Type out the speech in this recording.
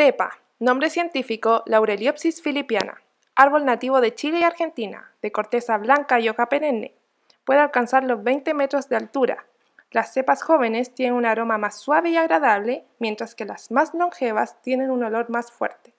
Tepa, nombre científico Laureliopsis filipiana, árbol nativo de Chile y Argentina, de corteza blanca y hoja perenne. Puede alcanzar los 20 metros de altura. Las cepas jóvenes tienen un aroma más suave y agradable, mientras que las más longevas tienen un olor más fuerte.